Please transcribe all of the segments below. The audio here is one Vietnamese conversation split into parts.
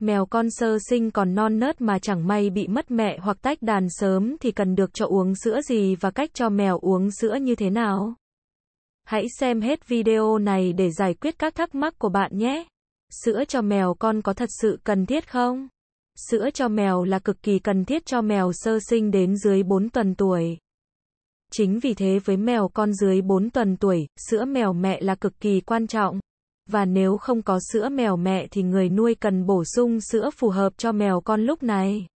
Mèo con sơ sinh còn non nớt mà chẳng may bị mất mẹ hoặc tách đàn sớm thì cần được cho uống sữa gì và cách cho mèo uống sữa như thế nào? Hãy xem hết video này để giải quyết các thắc mắc của bạn nhé. Sữa cho mèo con có thật sự cần thiết không? Sữa cho mèo là cực kỳ cần thiết cho mèo sơ sinh đến dưới 4 tuần tuổi. Chính vì thế với mèo con dưới 4 tuần tuổi, sữa mèo mẹ là cực kỳ quan trọng và nếu không có sữa mèo mẹ thì người nuôi cần bổ sung sữa phù hợp cho mèo con lúc này.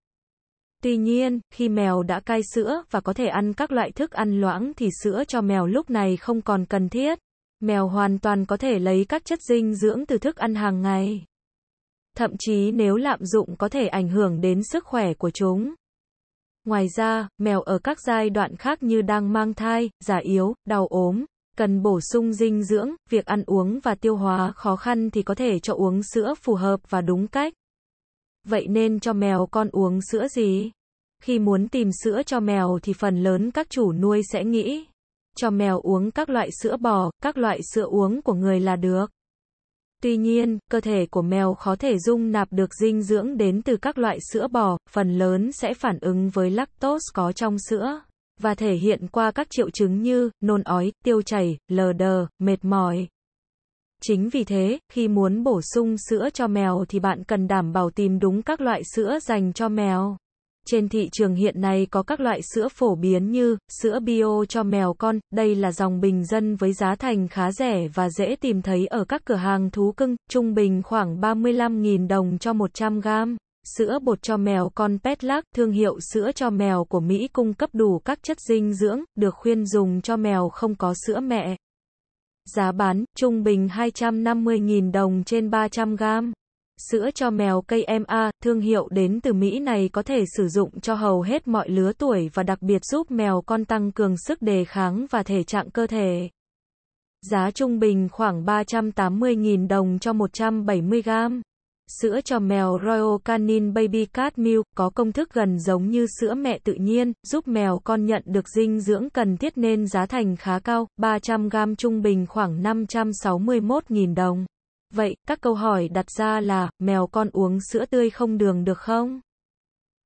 Tuy nhiên, khi mèo đã cai sữa và có thể ăn các loại thức ăn loãng thì sữa cho mèo lúc này không còn cần thiết. Mèo hoàn toàn có thể lấy các chất dinh dưỡng từ thức ăn hàng ngày. Thậm chí nếu lạm dụng có thể ảnh hưởng đến sức khỏe của chúng. Ngoài ra, mèo ở các giai đoạn khác như đang mang thai, già yếu, đau ốm, cần bổ sung dinh dưỡng, việc ăn uống và tiêu hóa khó khăn thì có thể cho uống sữa phù hợp và đúng cách. Vậy nên cho mèo con uống sữa gì? Khi muốn tìm sữa cho mèo thì phần lớn các chủ nuôi sẽ nghĩ cho mèo uống các loại sữa bò, các loại sữa uống của người là được. Tuy nhiên, cơ thể của mèo khó thể dung nạp được dinh dưỡng đến từ các loại sữa bò, phần lớn sẽ phản ứng với lactose có trong sữa và thể hiện qua các triệu chứng như nôn ói, tiêu chảy, lờ đờ, mệt mỏi. Chính vì thế, khi muốn bổ sung sữa cho mèo thì bạn cần đảm bảo tìm đúng các loại sữa dành cho mèo. Trên thị trường hiện nay có các loại sữa phổ biến như sữa bio cho mèo con, đây là dòng bình dân với giá thành khá rẻ và dễ tìm thấy ở các cửa hàng thú cưng, trung bình khoảng 35.000 đồng cho 100 gram. Sữa bột cho mèo con Petlac, thương hiệu sữa cho mèo của Mỹ cung cấp đủ các chất dinh dưỡng, được khuyên dùng cho mèo không có sữa mẹ. Giá bán, trung bình 250.000 đồng trên 300 gram. Sữa cho mèo cây MA, thương hiệu đến từ Mỹ này có thể sử dụng cho hầu hết mọi lứa tuổi và đặc biệt giúp mèo con tăng cường sức đề kháng và thể trạng cơ thể. Giá trung bình khoảng 380.000 đồng cho 170 gram. Sữa cho mèo Royal Canin Baby Cat Milk có công thức gần giống như sữa mẹ tự nhiên, giúp mèo con nhận được dinh dưỡng cần thiết nên giá thành khá cao, 300g trung bình khoảng 561.000 đồng. Vậy, các câu hỏi đặt ra là, mèo con uống sữa tươi không đường được không?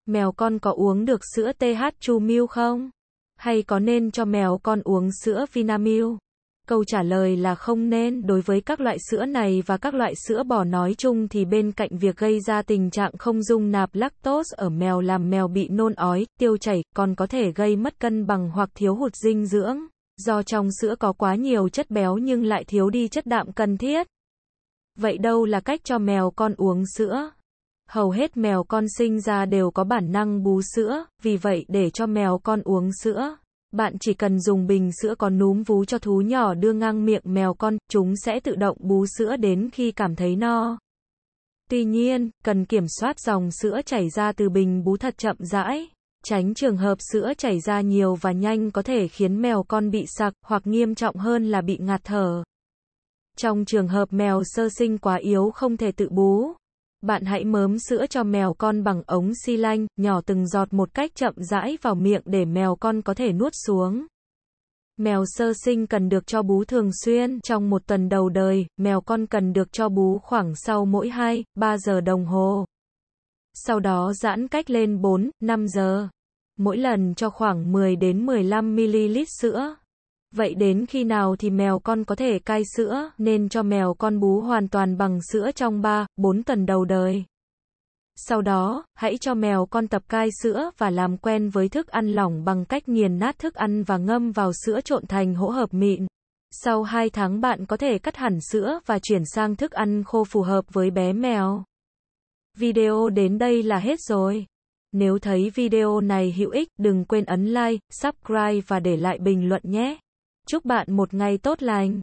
Mèo con có uống được sữa TH Chu Milk không? Hay có nên cho mèo con uống sữa Vinamilk? Câu trả lời là không nên, đối với các loại sữa này và các loại sữa bò nói chung thì bên cạnh việc gây ra tình trạng không dung nạp lactose ở mèo làm mèo bị nôn ói, tiêu chảy, còn có thể gây mất cân bằng hoặc thiếu hụt dinh dưỡng, do trong sữa có quá nhiều chất béo nhưng lại thiếu đi chất đạm cần thiết. Vậy đâu là cách cho mèo con uống sữa? Hầu hết mèo con sinh ra đều có bản năng bú sữa, vì vậy để cho mèo con uống sữa bạn chỉ cần dùng bình sữa có núm vú cho thú nhỏ đưa ngang miệng mèo con, chúng sẽ tự động bú sữa đến khi cảm thấy no. Tuy nhiên, cần kiểm soát dòng sữa chảy ra từ bình bú thật chậm rãi, tránh trường hợp sữa chảy ra nhiều và nhanh có thể khiến mèo con bị sặc hoặc nghiêm trọng hơn là bị ngạt thở. Trong trường hợp mèo sơ sinh quá yếu không thể tự bú, bạn hãy mớm sữa cho mèo con bằng ống xi lanh, nhỏ từng giọt một cách chậm rãi vào miệng để mèo con có thể nuốt xuống. Mèo sơ sinh cần được cho bú thường xuyên, trong một tuần đầu đời, mèo con cần được cho bú khoảng sau mỗi 2, 3 giờ đồng hồ. Sau đó giãn cách lên 4, 5 giờ. Mỗi lần cho khoảng 10 đến 15 ml sữa. Vậy đến khi nào thì mèo con có thể cai sữa, nên cho mèo con bú hoàn toàn bằng sữa trong 3, 4 tuần đầu đời. Sau đó, hãy cho mèo con tập cai sữa và làm quen với thức ăn lỏng bằng cách nghiền nát thức ăn và ngâm vào sữa trộn thành hỗ hợp mịn. Sau 2 tháng bạn có thể cắt hẳn sữa và chuyển sang thức ăn khô phù hợp với bé mèo. Video đến đây là hết rồi. Nếu thấy video này hữu ích, đừng quên ấn like, subscribe và để lại bình luận nhé. Chúc bạn một ngày tốt lành.